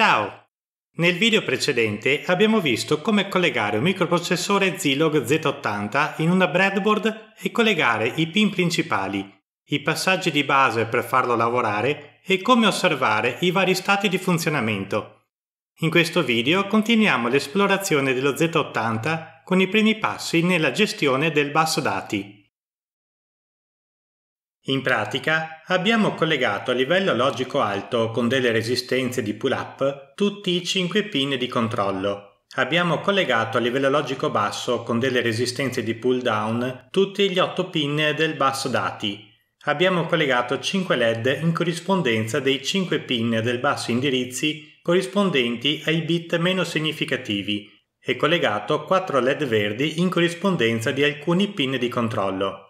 Ciao! Nel video precedente abbiamo visto come collegare un microprocessore Zilog Z80 in una breadboard e collegare i pin principali, i passaggi di base per farlo lavorare e come osservare i vari stati di funzionamento. In questo video continuiamo l'esplorazione dello Z80 con i primi passi nella gestione del basso dati. In pratica abbiamo collegato a livello logico alto con delle resistenze di pull-up tutti i 5 pin di controllo. Abbiamo collegato a livello logico basso con delle resistenze di pull-down tutti gli 8 pin del basso dati. Abbiamo collegato 5 LED in corrispondenza dei 5 pin del basso indirizzi corrispondenti ai bit meno significativi e collegato 4 LED verdi in corrispondenza di alcuni pin di controllo.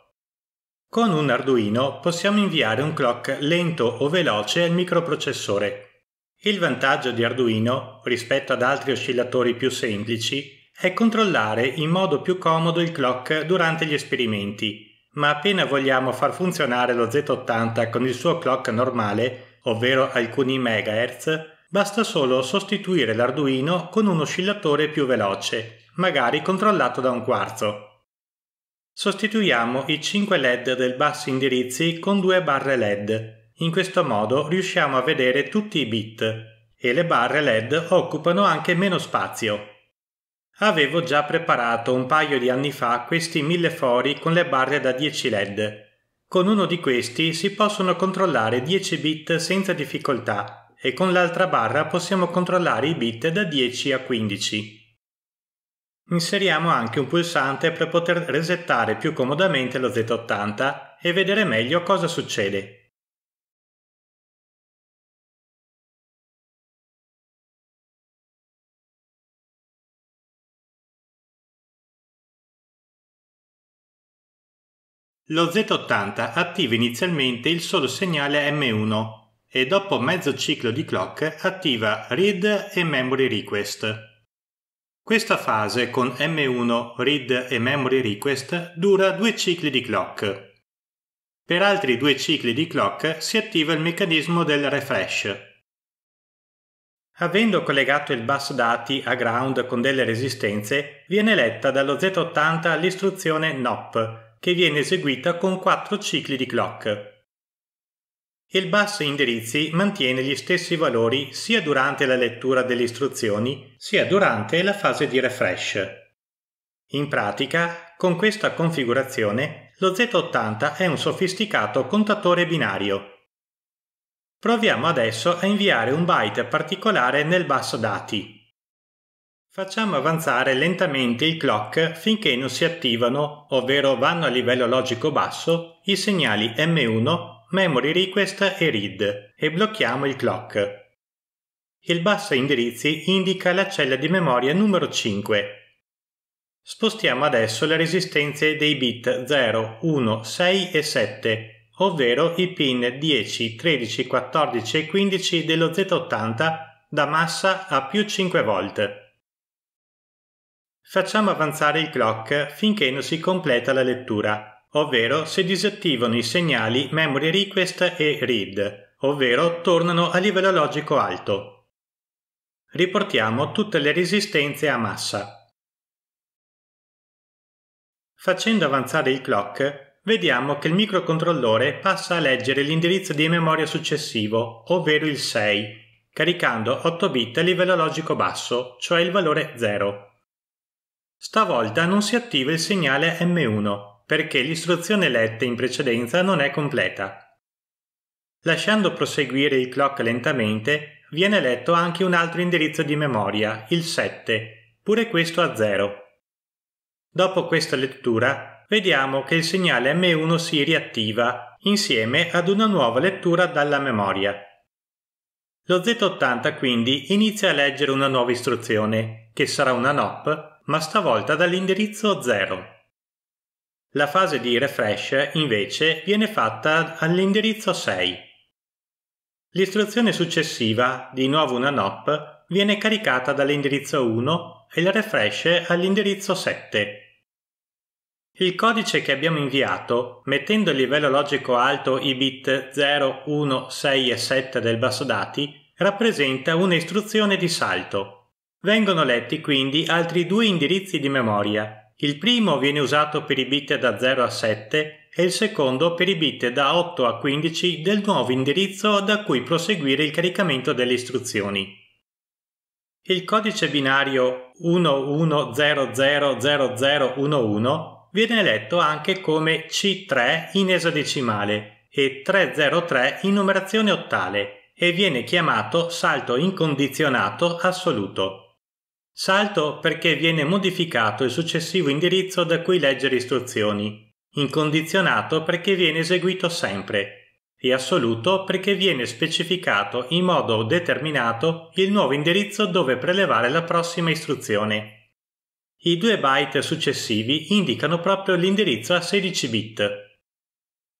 Con un Arduino possiamo inviare un clock lento o veloce al microprocessore. Il vantaggio di Arduino, rispetto ad altri oscillatori più semplici, è controllare in modo più comodo il clock durante gli esperimenti, ma appena vogliamo far funzionare lo Z80 con il suo clock normale, ovvero alcuni MHz, basta solo sostituire l'Arduino con un oscillatore più veloce, magari controllato da un quarzo. Sostituiamo i 5 LED del basso indirizzi con due barre LED. In questo modo riusciamo a vedere tutti i bit e le barre LED occupano anche meno spazio. Avevo già preparato un paio di anni fa questi mille fori con le barre da 10 LED. Con uno di questi si possono controllare 10 bit senza difficoltà e con l'altra barra possiamo controllare i bit da 10 a 15. Inseriamo anche un pulsante per poter resettare più comodamente lo Z80 e vedere meglio cosa succede. Lo Z80 attiva inizialmente il solo segnale M1 e dopo mezzo ciclo di clock attiva Read e Memory Request. Questa fase con M1 read e memory request dura due cicli di clock. Per altri due cicli di clock si attiva il meccanismo del refresh. Avendo collegato il bus dati a ground con delle resistenze, viene letta dallo Z80 l'istruzione NOP, che viene eseguita con quattro cicli di clock. Il bus indirizzi mantiene gli stessi valori sia durante la lettura delle istruzioni sia durante la fase di refresh. In pratica, con questa configurazione, lo Z80 è un sofisticato contatore binario. Proviamo adesso a inviare un byte particolare nel bus dati. Facciamo avanzare lentamente il clock finché non si attivano, ovvero vanno a livello logico basso, i segnali M1 memory request e read e blocchiamo il clock. Il basso indirizzi indica la cella di memoria numero 5. Spostiamo adesso le resistenze dei bit 0, 1, 6 e 7 ovvero i pin 10, 13, 14 e 15 dello Z80 da massa a più 5 volt. Facciamo avanzare il clock finché non si completa la lettura ovvero se disattivano i segnali memory request e read, ovvero tornano a livello logico alto. Riportiamo tutte le resistenze a massa. Facendo avanzare il clock, vediamo che il microcontrollore passa a leggere l'indirizzo di memoria successivo, ovvero il 6, caricando 8 bit a livello logico basso, cioè il valore 0. Stavolta non si attiva il segnale M1, perché l'istruzione letta in precedenza non è completa. Lasciando proseguire il clock lentamente, viene letto anche un altro indirizzo di memoria, il 7, pure questo a 0. Dopo questa lettura, vediamo che il segnale M1 si riattiva insieme ad una nuova lettura dalla memoria. Lo Z80 quindi inizia a leggere una nuova istruzione, che sarà una NOP, ma stavolta dall'indirizzo 0. La fase di refresh invece viene fatta all'indirizzo 6. L'istruzione successiva, di nuovo una NOP, viene caricata dall'indirizzo 1 e la refresh all'indirizzo 7. Il codice che abbiamo inviato, mettendo il livello logico alto i bit 0, 1, 6 e 7 del basso dati, rappresenta un'istruzione di salto. Vengono letti quindi altri due indirizzi di memoria, il primo viene usato per i bit da 0 a 7 e il secondo per i bit da 8 a 15 del nuovo indirizzo da cui proseguire il caricamento delle istruzioni. Il codice binario 11000011 viene letto anche come C3 in esadecimale e 303 in numerazione ottale e viene chiamato salto incondizionato assoluto. Salto perché viene modificato il successivo indirizzo da cui leggere istruzioni, incondizionato perché viene eseguito sempre e assoluto perché viene specificato in modo determinato il nuovo indirizzo dove prelevare la prossima istruzione. I due byte successivi indicano proprio l'indirizzo a 16 bit.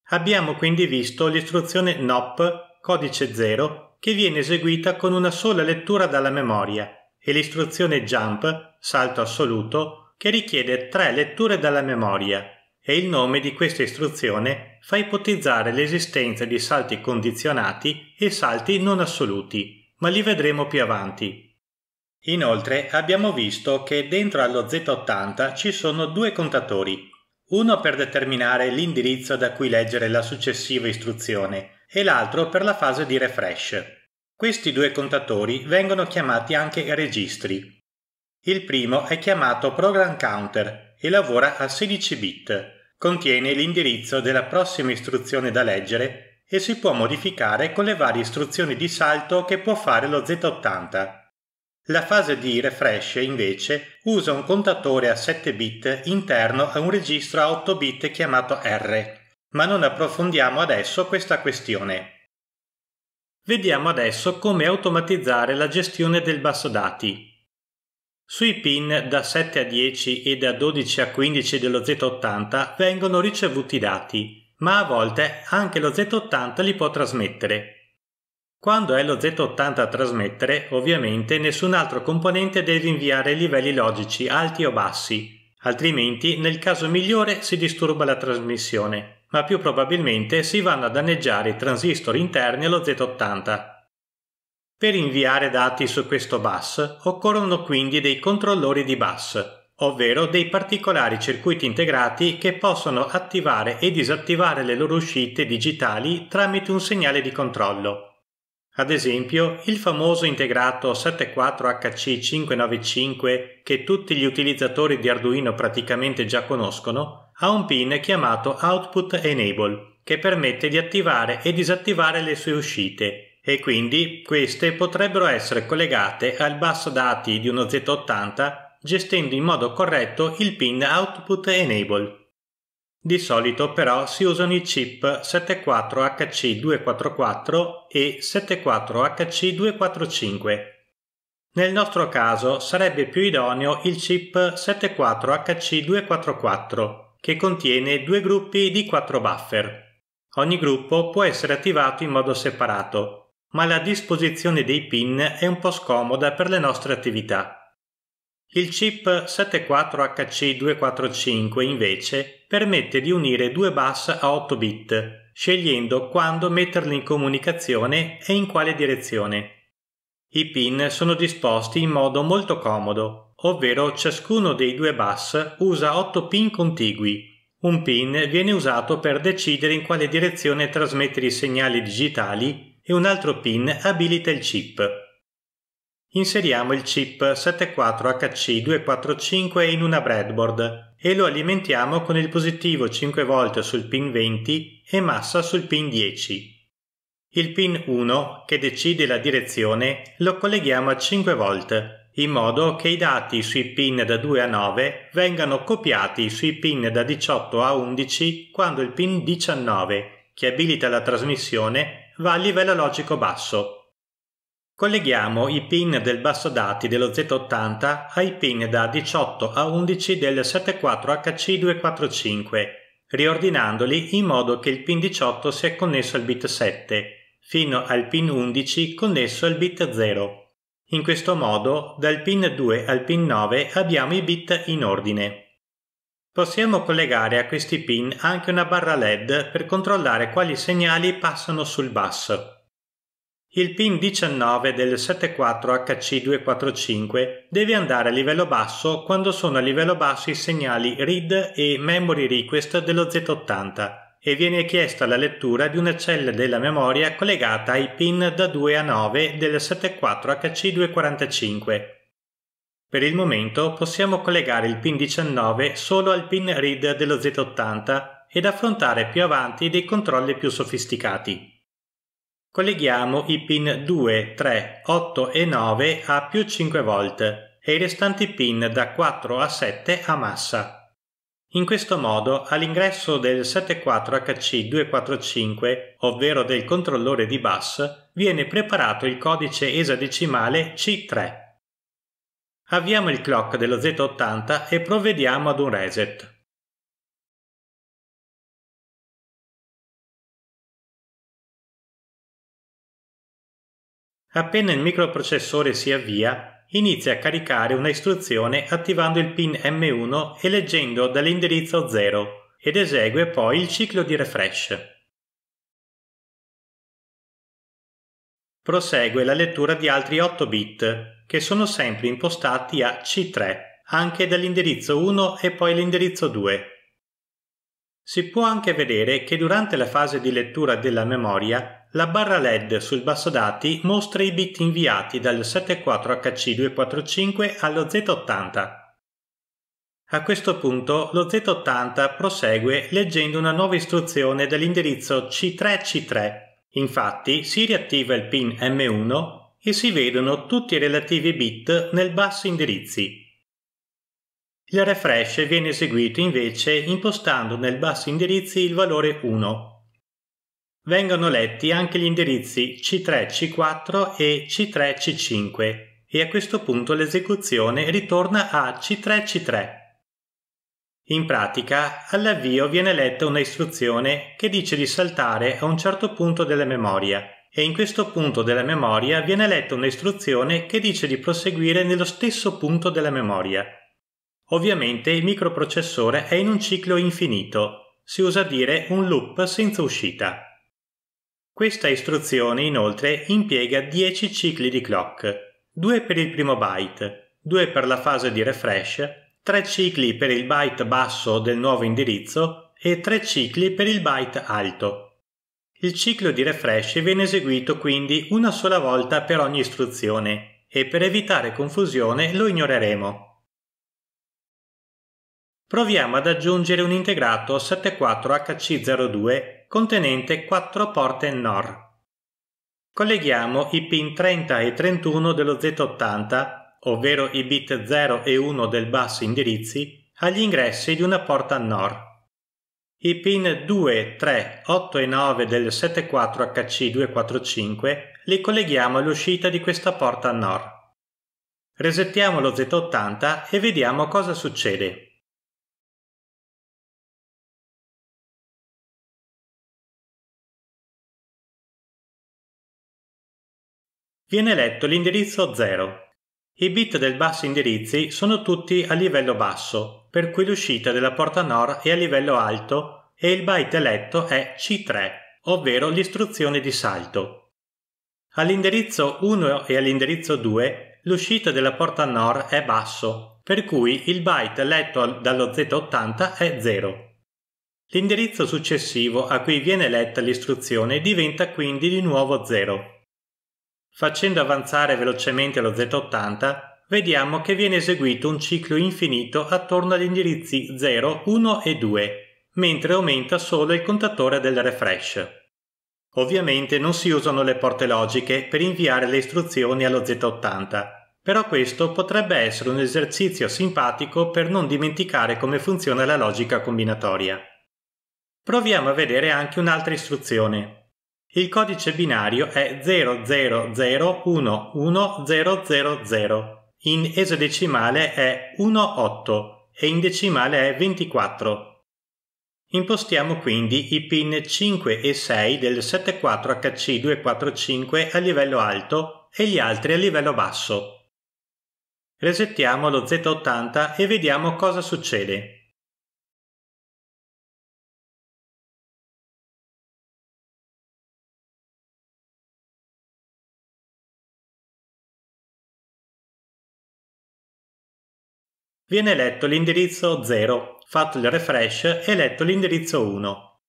Abbiamo quindi visto l'istruzione NOP, codice 0, che viene eseguita con una sola lettura dalla memoria e l'istruzione jump, salto assoluto, che richiede tre letture dalla memoria e il nome di questa istruzione fa ipotizzare l'esistenza di salti condizionati e salti non assoluti, ma li vedremo più avanti. Inoltre abbiamo visto che dentro allo Z80 ci sono due contatori, uno per determinare l'indirizzo da cui leggere la successiva istruzione e l'altro per la fase di refresh. Questi due contatori vengono chiamati anche registri. Il primo è chiamato Program Counter e lavora a 16 bit. Contiene l'indirizzo della prossima istruzione da leggere e si può modificare con le varie istruzioni di salto che può fare lo Z80. La fase di refresh invece usa un contatore a 7 bit interno a un registro a 8 bit chiamato R, ma non approfondiamo adesso questa questione. Vediamo adesso come automatizzare la gestione del basso dati. Sui pin da 7 a 10 e da 12 a 15 dello Z80 vengono ricevuti i dati, ma a volte anche lo Z80 li può trasmettere. Quando è lo Z80 a trasmettere, ovviamente nessun altro componente deve inviare livelli logici alti o bassi, altrimenti nel caso migliore si disturba la trasmissione ma più probabilmente si vanno a danneggiare i transistor interni allo Z80. Per inviare dati su questo bus occorrono quindi dei controllori di bus, ovvero dei particolari circuiti integrati che possono attivare e disattivare le loro uscite digitali tramite un segnale di controllo. Ad esempio, il famoso integrato 74HC595 che tutti gli utilizzatori di Arduino praticamente già conoscono ha un pin chiamato Output Enable che permette di attivare e disattivare le sue uscite e quindi queste potrebbero essere collegate al basso dati di uno Z80 gestendo in modo corretto il pin Output Enable. Di solito però si usano i chip 74HC244 e 74HC245. Nel nostro caso sarebbe più idoneo il chip 74HC244 che contiene due gruppi di quattro buffer. Ogni gruppo può essere attivato in modo separato, ma la disposizione dei pin è un po' scomoda per le nostre attività. Il chip 74HC245 invece permette di unire due bus a 8 bit, scegliendo quando metterli in comunicazione e in quale direzione. I pin sono disposti in modo molto comodo, ovvero ciascuno dei due bus usa 8 pin contigui. Un pin viene usato per decidere in quale direzione trasmettere i segnali digitali e un altro pin abilita il chip. Inseriamo il chip 74HC245 in una breadboard e lo alimentiamo con il positivo 5 V sul pin 20 e massa sul pin 10. Il pin 1, che decide la direzione, lo colleghiamo a 5 V in modo che i dati sui pin da 2 a 9 vengano copiati sui pin da 18 a 11 quando il pin 19, che abilita la trasmissione, va a livello logico basso. Colleghiamo i pin del basso dati dello Z80 ai pin da 18 a 11 del 74HC245, riordinandoli in modo che il pin 18 sia connesso al bit 7, fino al pin 11 connesso al bit 0. In questo modo dal pin 2 al pin 9 abbiamo i bit in ordine. Possiamo collegare a questi pin anche una barra LED per controllare quali segnali passano sul bus. Il pin 19 del 74HC245 deve andare a livello basso quando sono a livello basso i segnali read e memory request dello Z80 e viene chiesta la lettura di una cella della memoria collegata ai pin da 2 a 9 del 74HC245. Per il momento possiamo collegare il pin 19 solo al pin read dello Z80 ed affrontare più avanti dei controlli più sofisticati. Colleghiamo i pin 2, 3, 8 e 9 a più 5 volt e i restanti pin da 4 a 7 a massa. In questo modo, all'ingresso del 74HC245, ovvero del controllore di bus, viene preparato il codice esadecimale C3. Avviamo il clock dello Z80 e provvediamo ad un reset. Appena il microprocessore si avvia, inizia a caricare una istruzione attivando il pin M1 e leggendo dall'indirizzo 0 ed esegue poi il ciclo di refresh. Prosegue la lettura di altri 8 bit, che sono sempre impostati a C3, anche dall'indirizzo 1 e poi l'indirizzo 2. Si può anche vedere che durante la fase di lettura della memoria la barra LED sul basso dati mostra i bit inviati dal 74HC245 allo Z80. A questo punto lo Z80 prosegue leggendo una nuova istruzione dell'indirizzo C3C3. Infatti si riattiva il pin M1 e si vedono tutti i relativi bit nel basso indirizzi. Il refresh viene eseguito invece impostando nel basso indirizzi il valore 1 vengono letti anche gli indirizzi C3-C4 e C3-C5 e a questo punto l'esecuzione ritorna a C3-C3. In pratica, all'avvio viene letta una istruzione che dice di saltare a un certo punto della memoria e in questo punto della memoria viene letta un'istruzione che dice di proseguire nello stesso punto della memoria. Ovviamente il microprocessore è in un ciclo infinito, si usa dire un loop senza uscita. Questa istruzione inoltre impiega 10 cicli di clock, 2 per il primo byte, 2 per la fase di refresh, 3 cicli per il byte basso del nuovo indirizzo e 3 cicli per il byte alto. Il ciclo di refresh viene eseguito quindi una sola volta per ogni istruzione e per evitare confusione lo ignoreremo. Proviamo ad aggiungere un integrato 74HC02 contenente quattro porte NOR. Colleghiamo i pin 30 e 31 dello Z80, ovvero i bit 0 e 1 del basso indirizzi, agli ingressi di una porta NOR. I pin 2, 3, 8 e 9 del 74HC245 li colleghiamo all'uscita di questa porta NOR. Resettiamo lo Z80 e vediamo cosa succede. viene eletto l'indirizzo 0. I bit del basso indirizzi sono tutti a livello basso, per cui l'uscita della porta NOR è a livello alto e il byte eletto è C3, ovvero l'istruzione di salto. All'indirizzo 1 e all'indirizzo 2 l'uscita della porta NOR è basso, per cui il byte letto dallo Z80 è 0. L'indirizzo successivo a cui viene letta l'istruzione diventa quindi di nuovo 0. Facendo avanzare velocemente lo Z80, vediamo che viene eseguito un ciclo infinito attorno agli indirizzi 0, 1 e 2, mentre aumenta solo il contatore del refresh. Ovviamente non si usano le porte logiche per inviare le istruzioni allo Z80, però questo potrebbe essere un esercizio simpatico per non dimenticare come funziona la logica combinatoria. Proviamo a vedere anche un'altra istruzione, il codice binario è 00011000. In esadecimale è 18 e in decimale è 24. Impostiamo quindi i pin 5 e 6 del 74HC245 a livello alto e gli altri a livello basso. Resettiamo lo Z80 e vediamo cosa succede. Viene letto l'indirizzo 0, fatto il refresh e letto l'indirizzo 1.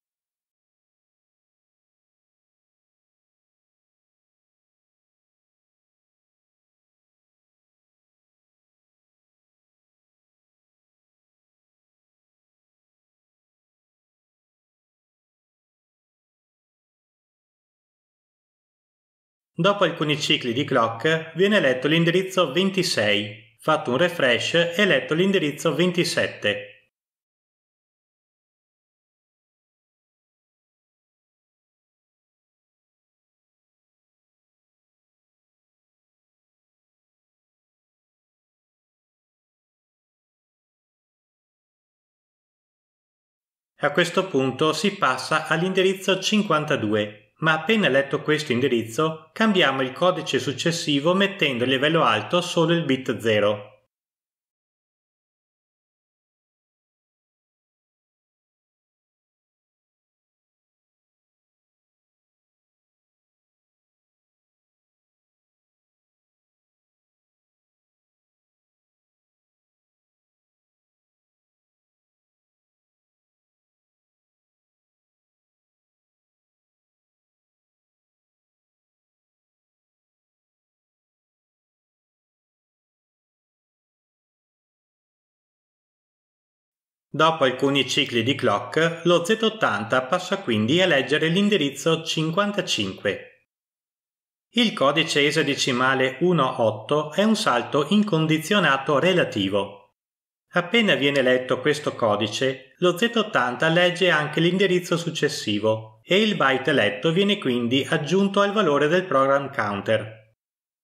Dopo alcuni cicli di clock viene letto l'indirizzo 26, fatto un refresh e letto l'indirizzo 27. A questo punto si passa all'indirizzo 52 ma appena letto questo indirizzo cambiamo il codice successivo mettendo il livello alto solo il bit 0 Dopo alcuni cicli di clock, lo Z80 passa quindi a leggere l'indirizzo 55. Il codice esadecimale 18 è un salto incondizionato relativo. Appena viene letto questo codice, lo Z80 legge anche l'indirizzo successivo e il byte letto viene quindi aggiunto al valore del program counter.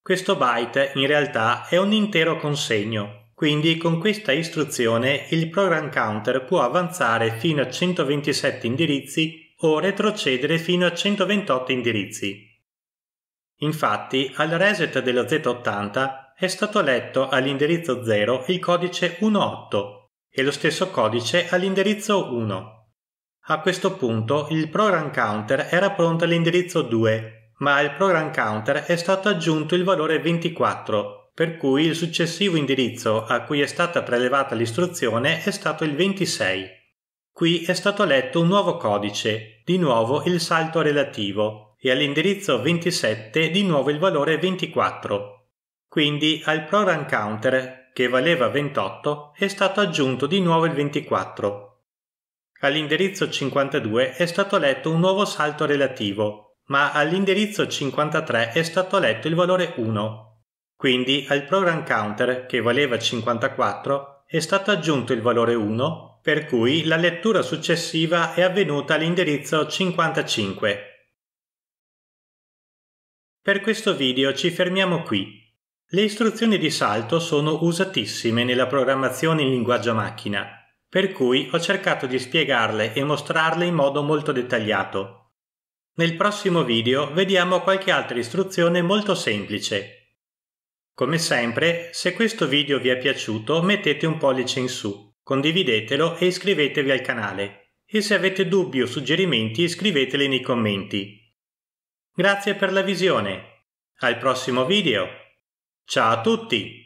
Questo byte in realtà è un intero consegno, quindi con questa istruzione il program counter può avanzare fino a 127 indirizzi o retrocedere fino a 128 indirizzi. Infatti, al reset dello Z80 è stato letto all'indirizzo 0 il codice 18 e lo stesso codice all'indirizzo 1. A questo punto il program counter era pronto all'indirizzo 2, ma al program counter è stato aggiunto il valore 24 per cui il successivo indirizzo a cui è stata prelevata l'istruzione è stato il 26. Qui è stato letto un nuovo codice, di nuovo il salto relativo, e all'indirizzo 27 di nuovo il valore 24. Quindi al program counter, che valeva 28, è stato aggiunto di nuovo il 24. All'indirizzo 52 è stato letto un nuovo salto relativo, ma all'indirizzo 53 è stato letto il valore 1 quindi al program counter, che valeva 54, è stato aggiunto il valore 1, per cui la lettura successiva è avvenuta all'indirizzo 55. Per questo video ci fermiamo qui. Le istruzioni di salto sono usatissime nella programmazione in linguaggio macchina, per cui ho cercato di spiegarle e mostrarle in modo molto dettagliato. Nel prossimo video vediamo qualche altra istruzione molto semplice, come sempre, se questo video vi è piaciuto mettete un pollice in su, condividetelo e iscrivetevi al canale. E se avete dubbi o suggerimenti scriveteli nei commenti. Grazie per la visione. Al prossimo video. Ciao a tutti!